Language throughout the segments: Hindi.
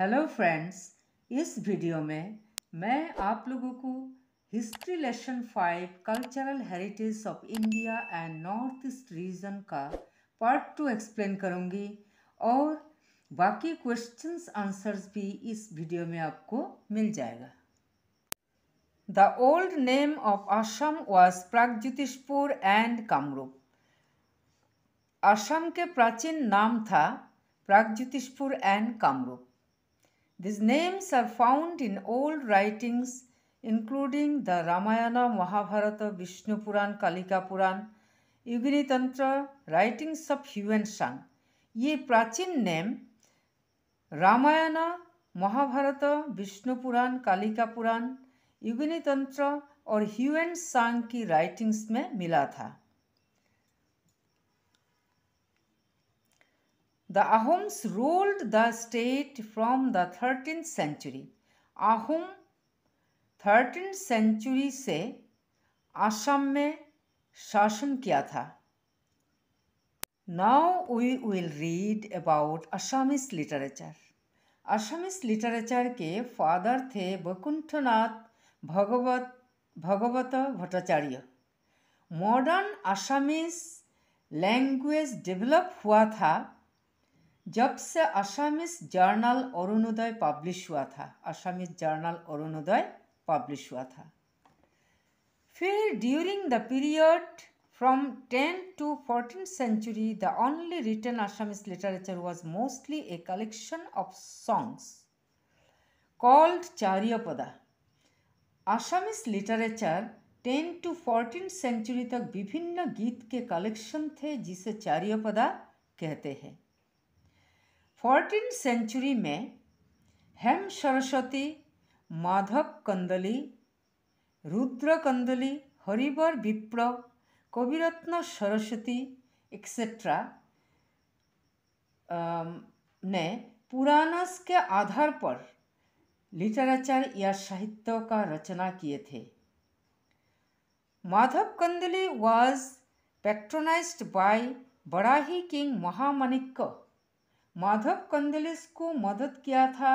हेलो फ्रेंड्स इस वीडियो में मैं आप लोगों को history lesson five cultural heritage of India and north east region का पार्ट टू एक्सप्लेन करूँगी और बाकी क्वेश्चंस आंसर्स भी इस वीडियो में आपको मिल जाएगा the old name of Assam was Pragjyotishpur and Kamarupa Assam के प्राचीन नाम था Pragjyotishpur and Kamarupa These names are found in old writings including the Ramayana, Mahabharata, Vishnu Puran, Kalika Puran, Yugini Tantra, writings of huan Shang. ye prachin name ramayana mahabharata vishnu puran kalika puran yugini tantra और ह्यूएन सांग की राइटिंग्स में मिला था The Ahoms ruled the state from the 13th century. Ahom 13th century se Assam में शासन kiya tha. Now we will read about Assamese literature. Assamese literature ke father the Bakunthanath Bhagavat Bhagavata Bhattacharya. Modern Assamese language developed hua tha जब से असामिस जर्नल अरुणोदय पब्लिश हुआ था असामिस जर्नल अरुणोदय पब्लिश हुआ था फिर during the period From 10 to 14th century, the only written Assamese literature was mostly a collection of songs called Charyapada. Assamese literature 10 to 14th century तक विभिन्न गीत के कलेक्शन थे जिसे चार्यपदा कहते हैं फोर्टीन सेंचुरी में हेम सरस्वती माधव कंदली रुद्र कंदली हरिवर विप्र कविरत्न सरस्वती एक्सेट्रा ने पुराणस के आधार पर लिटरेचर या साहित्य का रचना किए थे Madhav Kandali was patronized by Barahi king Mahamanikya Madhav कंदलिस को मदद किया था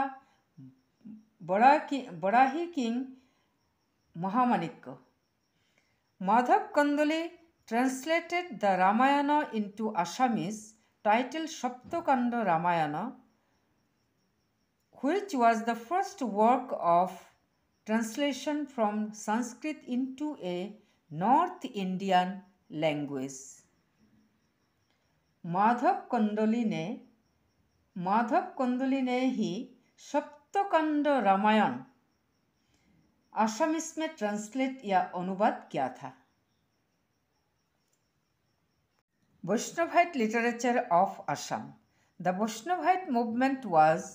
बड़ा कि Barahi king Mahamanik Madhav Kandali translated the Ramayana into Assamese title Saptakanda Ramayana which was the first work of translation from Sanskrit into a north Indian language Madhav Kandali ने মাধব কুন্দুলিনেহি সप्तकंड रामायण असमिस में ट्रांसलेट या अनुवाद किया था Vaishnavite literature of Assam. The Vaishnavite movement was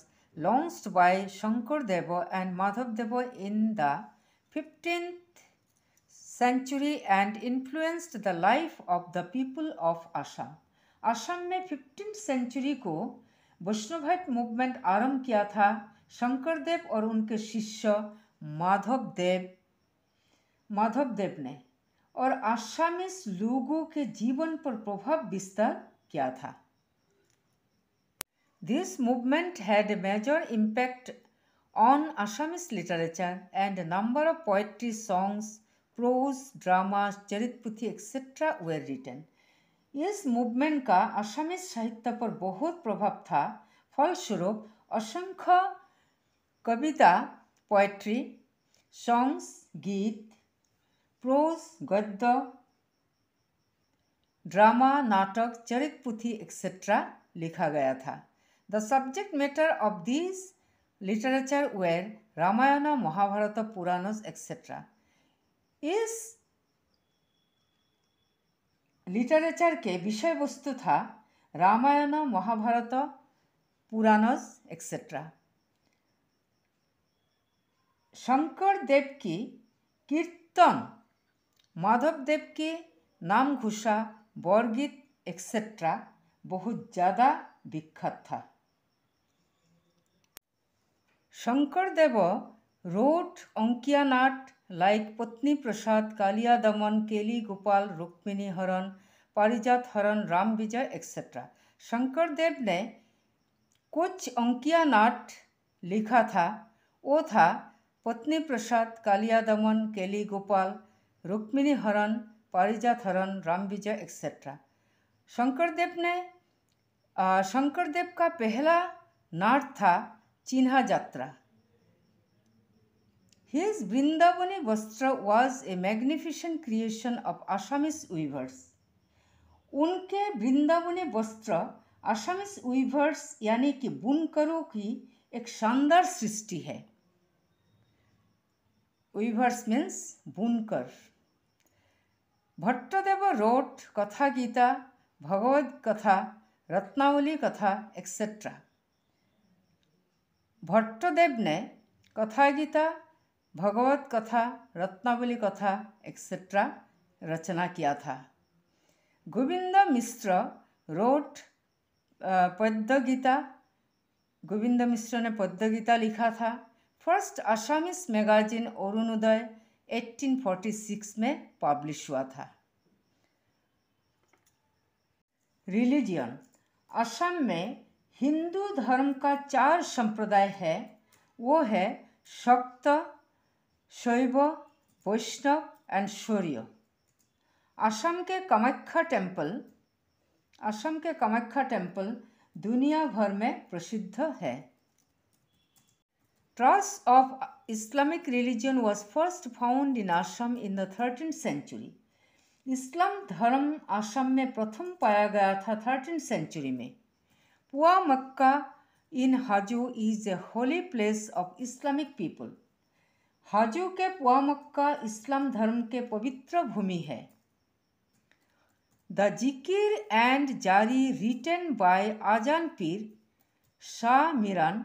launched by Shankar Deva and Madhav Deva in the 15th century and influenced the life of the people of Assam. Assam में 15th century को वैष्णवैट मूवमेंट आरंभ किया था शंकर देव और उनके शिष्य माधव देव माधव देव ने और आसामिस लोगों के जीवन पर प्रभाव विस्तार किया था this movement had a major impact on Assamese literature and number of poetry songs prose drama charitra puthi etcetera were written इस मूवमेंट का असमी साहित्य पर बहुत प्रभाव था फलस्वरूप असंख्य कविता पोएट्री सॉन्ग्स गीत प्रोज गद्य ड्रामा नाटक चरित पुथी एक्सेट्रा लिखा गया था the subject matter of this literature were Ramayana Mahabharata Puranas etcetera इस লিটারেচারকে বিষয়বস্তু থা রামায়ণ মহাভারত পুরাণজ এক্সেট্রা শঙ্কর দেব কি কীর্তন মাধব দেব কি নাম ঘুষা বরগীত এক্সেট্রা বহু জাদা বিখ্যাত থা শঙ্কর দেব রোট অঙ্কিয়া নাট लाइक पत्नी प्रसाद कालिया दमन केली गोपाल रुक्मिणी हरण पारिजात हरण राम विजय एक्सेट्रा शंकर देव ने कुछ अंकिया नाट लिखा था वो था पत्नी प्रसाद कालिया दमन केली गोपाल रुक्मिणी हरण पारिजात हरण राम विजय एक्सेट्रा शंकरदेव ने शंकरदेव का पहला नाट था चिन्हा यात्रा His Vrindavani Vastra was a magnificent creation of Assamese weavers. उनके वृंदावनी वस्त्र आसामिस वीवर्स यानी कि बुनकरों की एक शानदार सृष्टि है वीवर्स मीन्स बुनकर भट्टदेव रोट कथा गीता भगवत कथा रत्नावली कथा एक्सेट्रा भट्टदेव ने कथा गीता भगवत कथा रत्नावली कथा एक्सेट्रा रचना किया था गोविंद मिश्र रोट पद्य गीता गोविंद मिश्र ने पद्य गीता लिखा था फर्स्ट आसामिस मैगजीन अरुणोदय 1846 में पब्लिश हुआ था रिलीजियन असम में हिंदू धर्म का चार संप्रदाय है वो है शक्त शैव वैष्णव एंड शौर्य असम के कामाख्या टेम्पल असम के कामाख्या टेम्पल दुनिया भर में प्रसिद्ध है trace of Islamic religion was first found in Assam in the thirteen century इस्लाम धर्म असम में प्रथम पाया गया था थर्टीन सेंचुरी में Poa Mecca in Hajo is a holy place of Islamic people Hajo के पुआमक्का इस्लाम धर्म के पवित्र भूमि है the zikir and zari written by Ajan Pir Shah Miran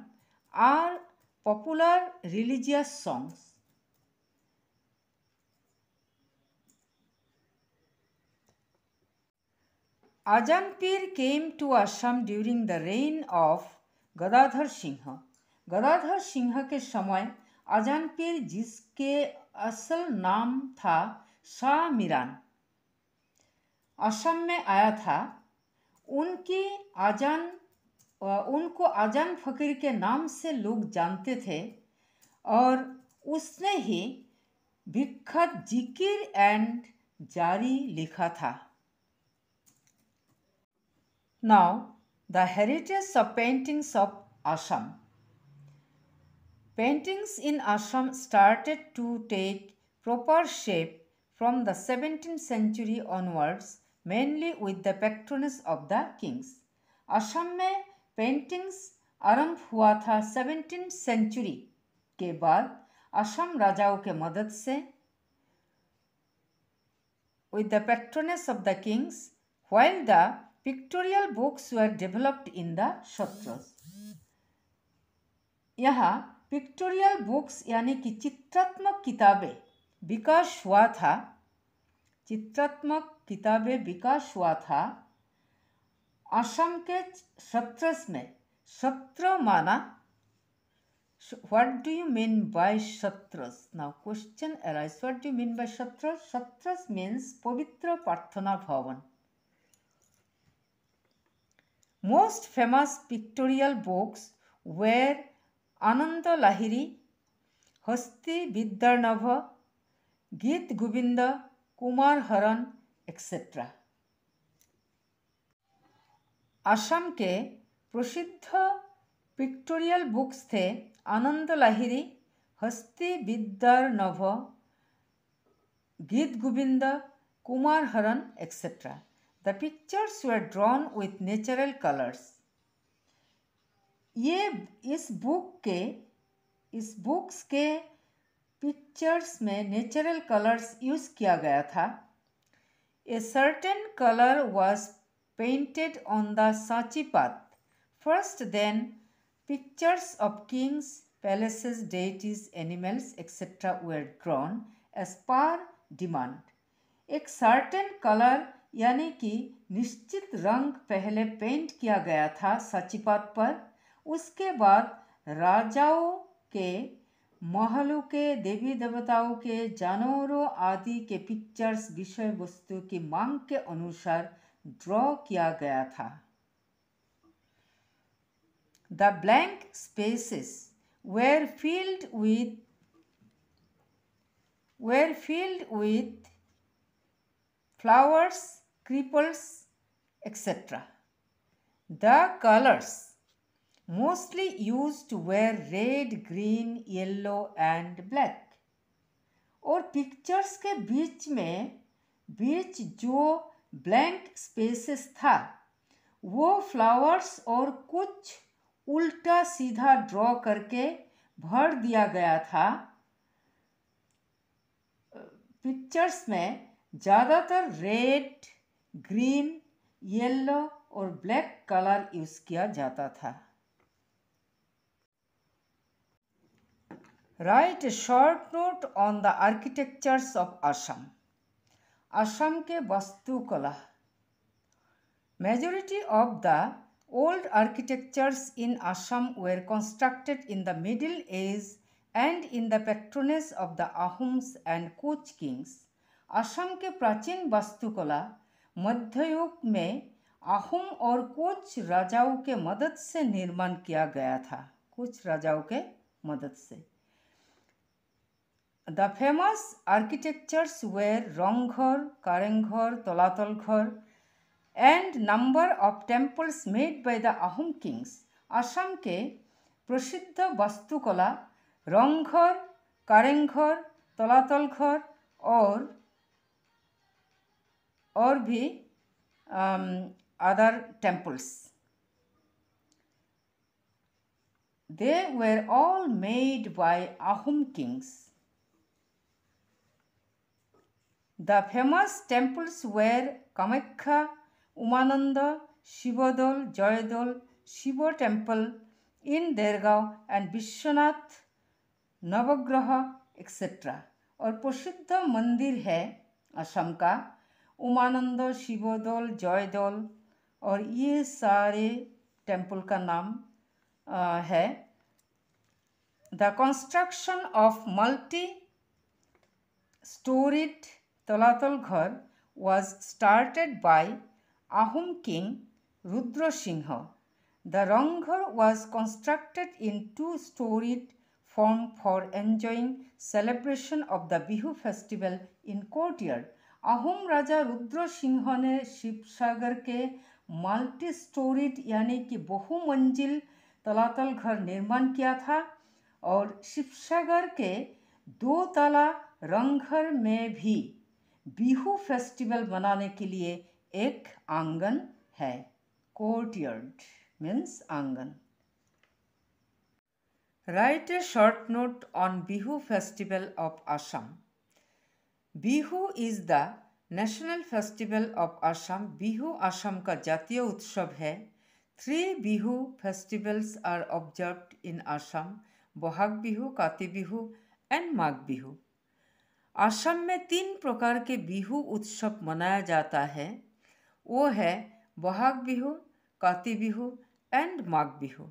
are popular religious songs Ajan Pir came to Assam during the reign of Gadadhar Singha Gadadhar Singha के समय पीर जिसके असल नाम था शाह मीरान असम में आया था उनकी अजान उनको अजान फकीर के नाम से लोग जानते थे और उसने ही विख्यात जिकिर एंड जारी लिखा था now the heritage of paintings of Assam Paintings in Assam started to take proper shape from the 17th century onwards, mainly with the patronage of the kings. Assam mein paintings aarambh hua tha 17th century ke baad Assam राजाओं ke madad se with the patronage of the kings while the pictorial books were developed in the shatras यहाँ पिक्टोरियल बुक्स यानी कि चित्रात्मक किताबें विकास हुआ था चित्रात्मक किताबें विकास हुआ था असम के सत्रस में सत्र माना what do you mean by Satras now question arise what do you mean by Satras Satras means पवित्र प्रार्थना भवन most famous pictorial books were Ananda Lahiri Hasti Vidyarnava Gita Govinda Kumar Haran etcetera আসামকে প্রসিদ্ধ পিক্টোরিয়াল বুকস থে Ananda Lahiri Hasti Vidyarnava Gita Govinda Kumar Haran etcetera the pictures were drawn with natural colours ये इस बुक के इस बुक्स के पिक्चर्स में नेचुरल कलर्स यूज़ किया गया था a certain colour was painted on the sachi pat first then pictures of kings palaces deities animals etcetera were drawn as per demand एक सर्टेन कलर यानी कि निश्चित रंग पहले पेंट किया गया था सचिपात पर उसके बाद राजाओं के महलों के देवी देवताओं के जानवरों आदि के पिक्चर्स विषय वस्तु की मांग के अनुसार ड्रॉ किया गया था the blank spaces were filled with were filled with flowers creepers etcetera the colours mostly used to wear red, green, yellow and black. और पिक्चर्स के बीच में बीच जो ब्लैंक स्पेसेस था वो फ्लावर्स और कुछ उल्टा सीधा ड्रॉ करके भर दिया गया था पिक्चर्स में ज़्यादातर रेड ग्रीन येलो और ब्लैक कलर यूज़ किया जाता था write a short note on the architectures of Assam. Assam ke Vastukala. Majority of the old architectures in Assam were constructed in the Middle Age and in the patronage of the Ahoms and Koch kings. Assam के प्राचीन वास्तुकला मध्ययुग में आहूम और कोच राजाओं के मदद से निर्माण किया गया था कुछ राजाओं के मदद से the famous আর্কিটেকচার্স ওয়ের রংঘর Karengghar Talatal Ghar and number of temples made by the Ahom kings আসামকে প্রসিদ্ধ বাস্তুকলা রংঘর কারেংঘর তলাতল ঘর ওর ওর ভি other temples they were all made by Ahom kings the famous temples were Kamakhya Umananda Shivadol Joydol Shiv temple in Dergaon and Vishwanath Navagraha etcetera और प्रसिद्ध मंदिर है असम का उमानंद शिवदल जयदल और ये सारे टेम्पल का नाम है the construction of multi storeyed Talatol was started by Ahom king Rudra Singha. The Ranghar was constructed in two-storied form for enjoying celebration of the Bihu festival in courtyard. Ahom राजा रुद्र सिंह ने शिवसागर के मल्टी स्टोरीड यानी कि बहु मंजिल तलातल घर निर्माण किया था और शिवसागर के दो तला रंगघर में भी बिहू फेस्टिवल मनाने के लिए एक आंगन है कोर्टयर्ड मीन्स आंगन write a short note on Bihu festival of Assam Bihu is the national festival of Assam Bihu Assam का जातीय उत्सव है three Bihu festivals are observe in Assam Bohag Bihu Kati Bihu and Magh Bihu Assam में तीन प्रकार के बिहू उत्सव मनाया जाता है वो है Bohag Bihu Kati Bihu and Magh Bihu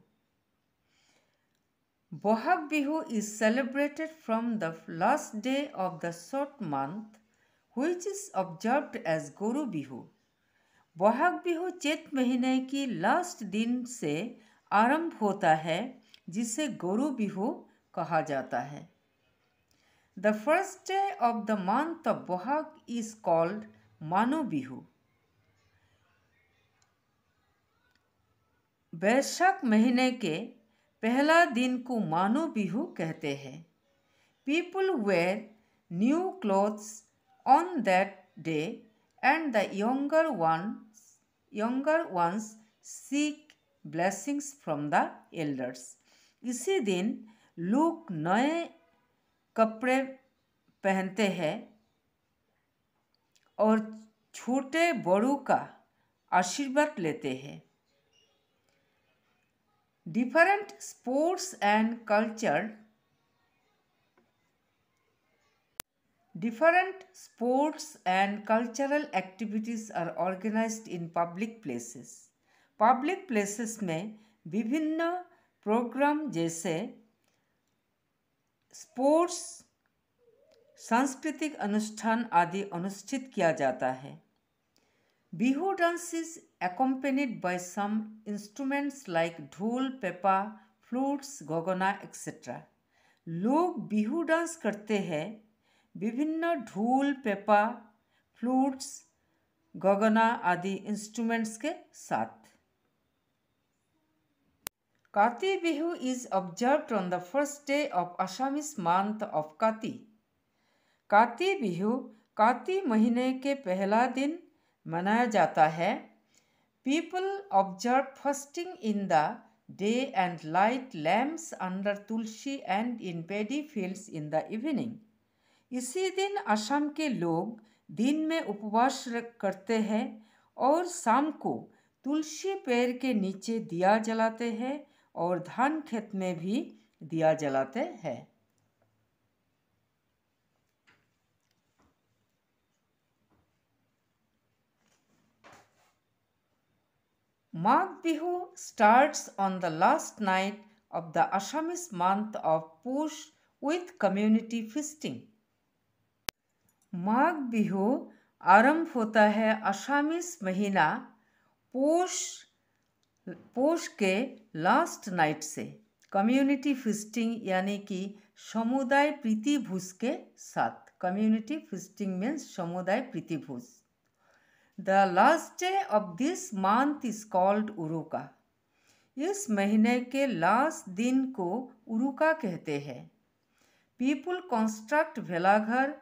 Bohag Bihu is celebrated from the last day of the short month हुई is observed as Goru Bihu Bohag Bihu चेत महीने की लास्ट दिन से आरंभ होता है जिसे गुरु बिहू कहा जाता है The first day of the month of Bohag is called Manu Bihu. वैशाख महीने के पहला दिन को मानो बिहू कहते हैं people wear new clothes on that day and the younger ones younger ones seek blessings from the elders इसी दिन लोग नए कपड़े पहनते हैं और छोटे बड़ों का आशीर्वाद लेते हैं different sports and culture different sports and cultural activities are organize in public places public places में विभिन्न प्रोग्राम जैसे स्पोर्ट्स सांस्कृतिक अनुष्ठान आदि अनुष्ठित किया जाता है Bihu dance is accompanied by some instruments like dhol pepa flutes gogona etcetera लोग बिहू डांस करते हैं विभिन्न ढोल पेपा फ्लूट्स गगना आदि इंस्ट्रूमेंट्स के साथ Kati Bihu is observed on the first day of Assamese month of Kati. काती बिहू काती महीने के पहला दिन मनाया जाता है people observe fasting in the day and light lamps under tulsi and in paddy fields in the evening इसी दिन असम के लोग दिन में उपवास करते हैं और शाम को तुलसी पेड़ के नीचे दिया जलाते हैं और धान खेत में भी दिया जलाते हैं Magh Bihu start on the last night of the Assamese month of Push with community feasting Magh Bihu आरंभ होता है आसामिस महीना पुष पुष के लास्ट नाइट से कम्युनिटी फिस्टिंग यानी कि समुदाय भूस के साथ कम्युनिटी फिस्टिंग मीन्स समुदाय भूस the last day of this month is called Uruka इस महीने के लास्ट दिन को उरुका कहते हैं पीपुल कंस्ट्रक्ट भेलाघर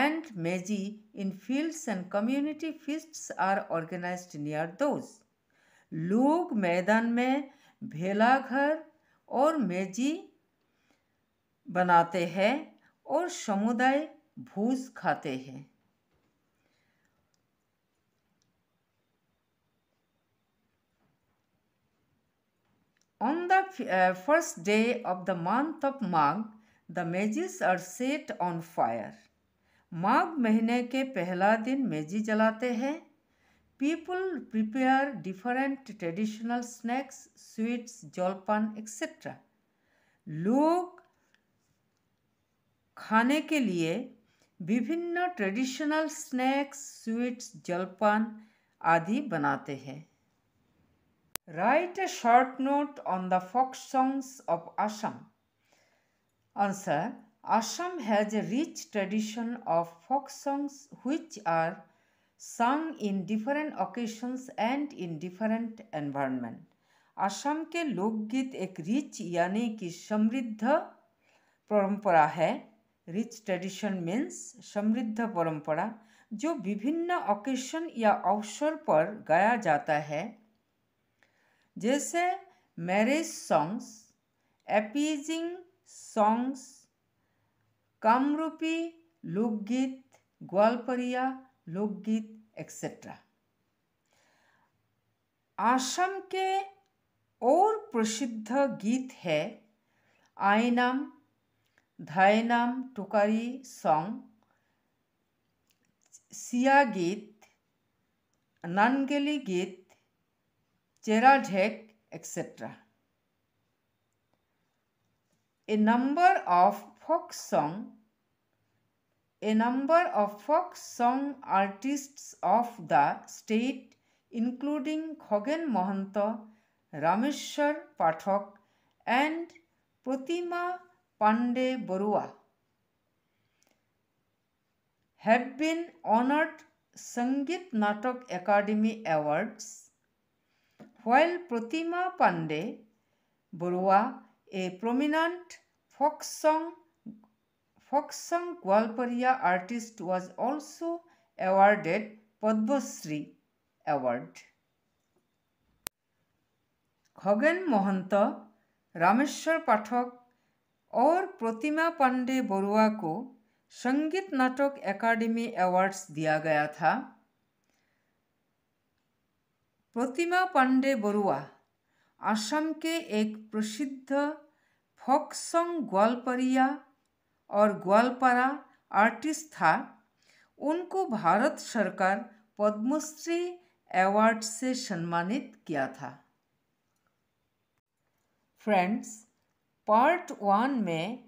and meji in fields and community feasts are organize near those लोग मैदान में घर और मेजी बनाते हैं और समुदाय भूज खाते हैं on the first day of the month of Magh the mejis are set on fire Magh महीने के पहला दिन मेजी जलाते हैं People prepare different traditional snacks, sweets, jolpan, etc. लोग खाने के लिए विभिन्न ट्रेडिशनल स्नैक्स स्वीट्स जलपान आदि बनाते हैं write a short note on the folk songs of Assam answer Assam has a rich tradition of folk songs which are sung in different occasions and in different environment. असम के लोकगीत एक रिच यानी कि समृद्ध परंपरा है रिच ट्रेडिशन मीन्स समृद्ध परंपरा जो विभिन्न ओकेशन या अवसर पर गाया जाता है जैसे marriage songs appeasing songs Kamrupi लोकगीत ग्वालपरिया लोकगीत एक्सेट्रा आसम के और प्रसिद्ध गीत है आयनम धायनम टुकारी सॉन्ग सिया गीत नानगेली गीत चेरा ढेक etcetera a number of folk song A number of folk song artists of the state, including Khogen Mohanta, Rameshwar Pathak, and Pratima Pandey Borua, have been honored Sangit Natak Academy Awards, while Pratima Pandey Borua, a prominent folk song Foksam Gwalparia artist was also awarded Padma Shri award. Khagen Mahanta Rameshwar Pathak और प्रतिमा पांडे बरुआ को संगीत नाटक एकेडमी अवार्ड्स दिया गया था प्रतिमा पांडे बरुआ आसाम के एक प्रसिद्ध फोक सॉन्ग ग्वालपरिया और ग्वालपारा आर्टिस्ट था उनको भारत सरकार पद्मश्री अवार्ड से सम्मानित किया था फ्रेंड्स पार्ट वन में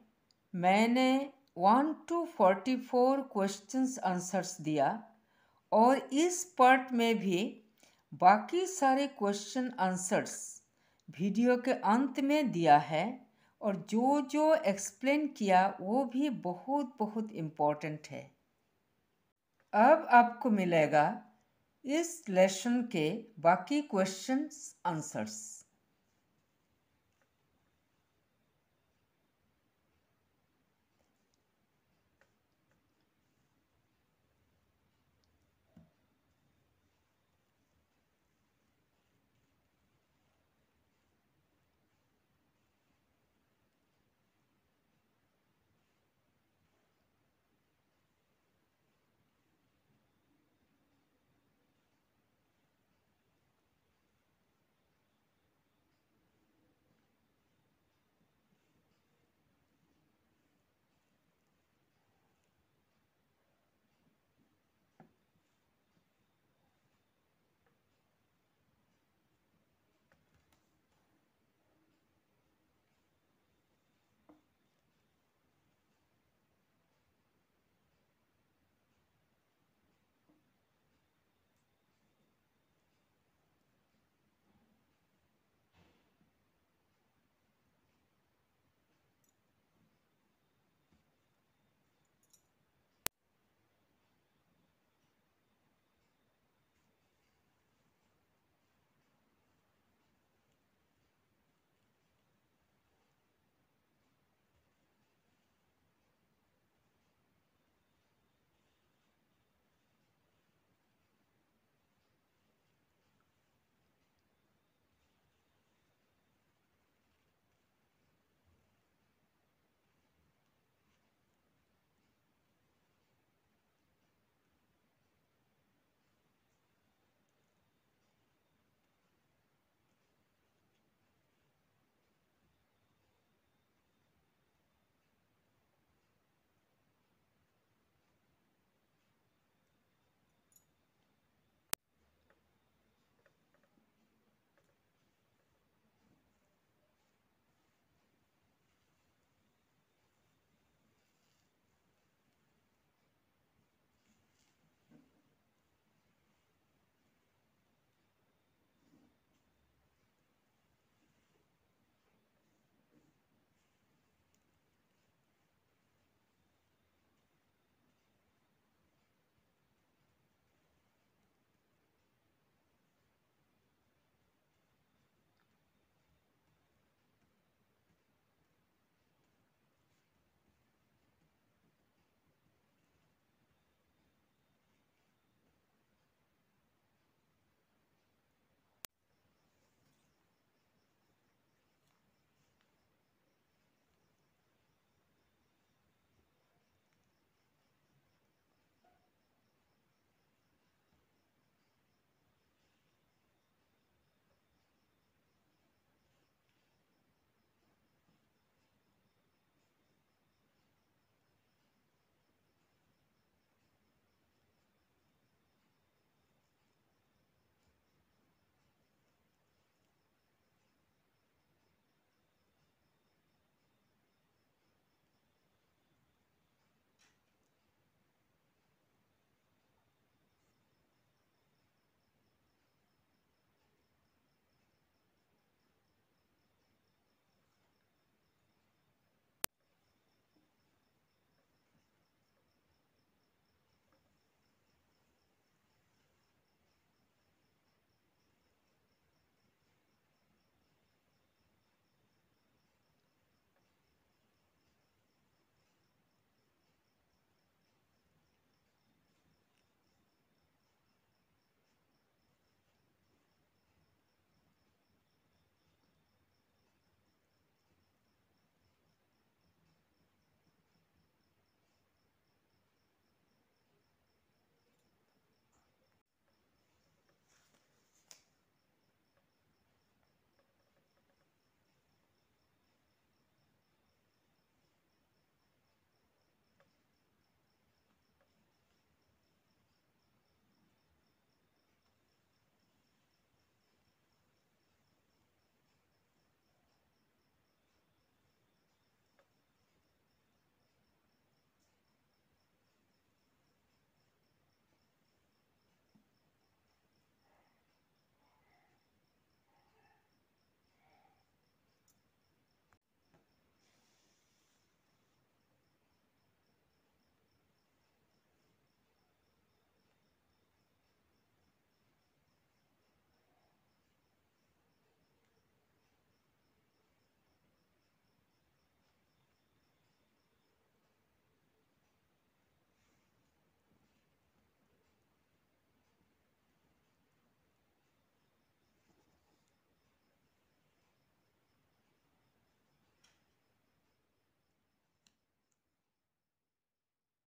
मैंने one to forty four questions answers दिया और इस पार्ट में भी बाकी सारे क्वेश्चन आंसर्स वीडियो के अंत में दिया है और जो जो एक्सप्लेन किया वो भी बहुत बहुत इम्पोर्टेंट है अब आपको मिलेगा इस लेसन के बाकी क्वेश्चंस आंसर्स